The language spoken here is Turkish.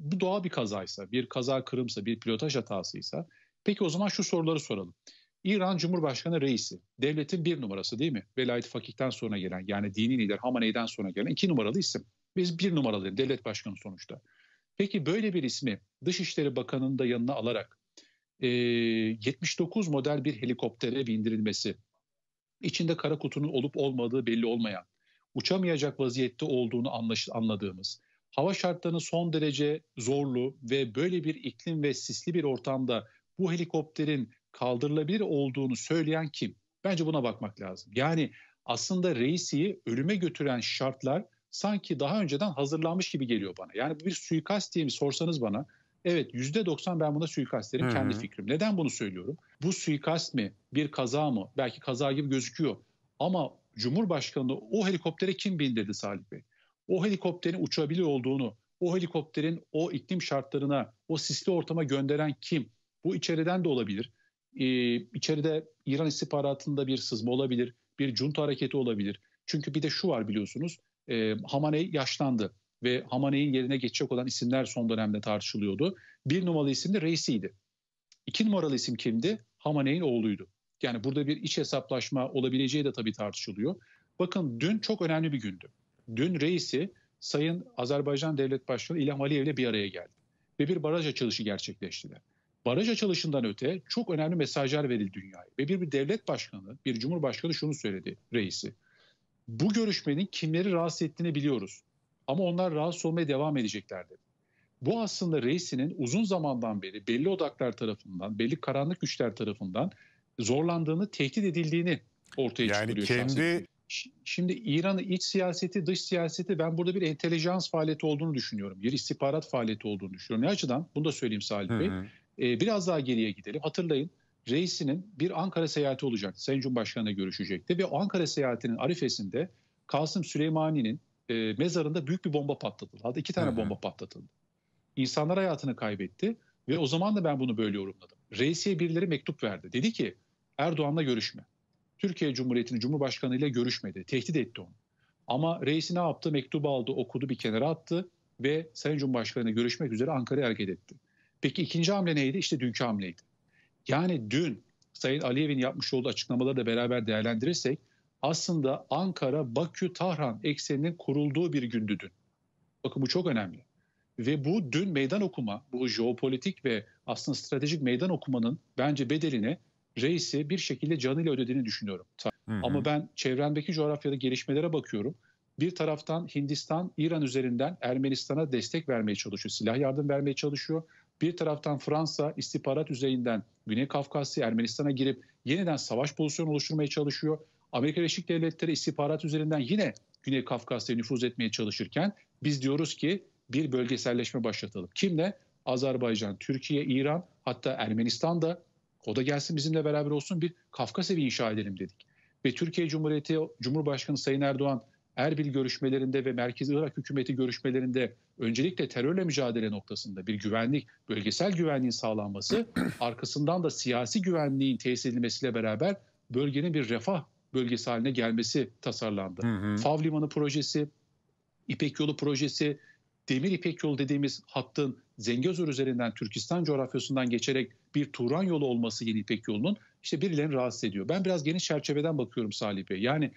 bu doğal bir kazaysa, bir kaza kırımsa, bir pilotaj hatasıysa peki o zaman şu soruları soralım. İran Cumhurbaşkanı reisi, devletin bir numarası değil mi? Velayet-i Fakih'ten sonra gelen yani dini lider Hamaney'den sonra gelen iki numaralı isim. Biz bir numaralı devlet başkanı sonuçta. Peki böyle bir ismi Dışişleri Bakanı'nın da yanına alarak e, 79 model bir helikoptere bindirilmesi, içinde kara kutunun olup olmadığı belli olmayan, uçamayacak vaziyette olduğunu anlaş, anladığımız, Hava şartlarının son derece zorlu ve böyle bir iklim ve sisli bir ortamda bu helikopterin kaldırılabilir olduğunu söyleyen kim? Bence buna bakmak lazım. Yani aslında reisiyi ölüme götüren şartlar sanki daha önceden hazırlanmış gibi geliyor bana. Yani bir suikast diye mi sorsanız bana Evet %90 ben buna suikast derim Hı-hı. kendi fikrim. Neden bunu söylüyorum? Bu suikast mi? Bir kaza mı? Belki kaza gibi gözüküyor. Ama Cumhurbaşkanı o helikoptere kim bindirdi Salih Bey? o helikopterin uçabiliyor olduğunu, o helikopterin o iklim şartlarına, o sisli ortama gönderen kim? Bu içeriden de olabilir. Ee, içeride İran istihbaratında bir sızma olabilir, bir junta hareketi olabilir. Çünkü bir de şu var biliyorsunuz, e, Hamaney yaşlandı ve Hamaney'in yerine geçecek olan isimler son dönemde tartışılıyordu. Bir numaralı isim de reisiydi. İki numaralı isim kimdi? Hamaney'in oğluydu. Yani burada bir iç hesaplaşma olabileceği de tabii tartışılıyor. Bakın dün çok önemli bir gündü dün reisi Sayın Azerbaycan Devlet Başkanı İlham Aliyev ile bir araya geldi ve bir baraj açılışı gerçekleştiler. Baraj açılışından öte çok önemli mesajlar verildi dünyaya ve bir, bir devlet başkanı, bir cumhurbaşkanı şunu söyledi reisi. Bu görüşmenin kimleri rahatsız ettiğini biliyoruz ama onlar rahatsız olmaya devam edecekler dedi. Bu aslında reisinin uzun zamandan beri belli odaklar tarafından, belli karanlık güçler tarafından zorlandığını, tehdit edildiğini ortaya yani çıkarıyor. Yani kendi Şimdi İran'ın iç siyaseti, dış siyaseti ben burada bir entelijans faaliyeti olduğunu düşünüyorum. Bir istihbarat faaliyeti olduğunu düşünüyorum. Ne açıdan? Bunu da söyleyeyim Salih Bey. Ee, biraz daha geriye gidelim. Hatırlayın reisinin bir Ankara seyahati olacak. Sayın Cumhurbaşkanı'na görüşecekti ve o Ankara seyahatinin arifesinde Kasım Süleymani'nin e, mezarında büyük bir bomba patlatıldı. Hatta iki tane hı hı. bomba patlatıldı. İnsanlar hayatını kaybetti ve o zaman da ben bunu böyle yorumladım. Reisiye birileri mektup verdi. Dedi ki Erdoğan'la görüşme. Türkiye Cumhuriyeti'nin Cumhurbaşkanı ile görüşmedi. Tehdit etti onu. Ama reisi ne yaptı? Mektubu aldı, okudu, bir kenara attı ve Sayın Cumhurbaşkanı görüşmek üzere Ankara'ya hareket etti. Peki ikinci hamle neydi? İşte dünkü hamleydi. Yani dün Sayın Aliyev'in yapmış olduğu açıklamaları da beraber değerlendirirsek aslında Ankara, Bakü, Tahran ekseninin kurulduğu bir gündü dün. Bakın bu çok önemli. Ve bu dün meydan okuma, bu jeopolitik ve aslında stratejik meydan okumanın bence bedelini reisi bir şekilde canıyla ödediğini düşünüyorum. Hı hı. Ama ben çevrendeki coğrafyada gelişmelere bakıyorum. Bir taraftan Hindistan, İran üzerinden Ermenistan'a destek vermeye çalışıyor, silah yardım vermeye çalışıyor. Bir taraftan Fransa istihbarat üzerinden Güney Kafkasya, Ermenistan'a girip yeniden savaş pozisyonu oluşturmaya çalışıyor. Amerika Birleşik Devletleri istihbarat üzerinden yine Güney Kafkasya'ya nüfuz etmeye çalışırken biz diyoruz ki bir bölgeselleşme başlatalım. Kimle? Azerbaycan, Türkiye, İran hatta Ermenistan da o da gelsin bizimle beraber olsun bir Kafkas evi inşa edelim dedik. Ve Türkiye Cumhuriyeti Cumhurbaşkanı Sayın Erdoğan Erbil görüşmelerinde ve Merkez Irak hükümeti görüşmelerinde öncelikle terörle mücadele noktasında bir güvenlik, bölgesel güvenliğin sağlanması, arkasından da siyasi güvenliğin tesis edilmesiyle beraber bölgenin bir refah bölgesi haline gelmesi tasarlandı. Hı hı. Fav Limanı projesi, İpek Yolu projesi, Demir İpek Yolu dediğimiz hattın Zengezur üzerinden Türkistan coğrafyasından geçerek bir Turan yolu olması Yeni İpek yolunun işte birilerini rahatsız ediyor. Ben biraz geniş çerçeveden bakıyorum Salih Bey. Yani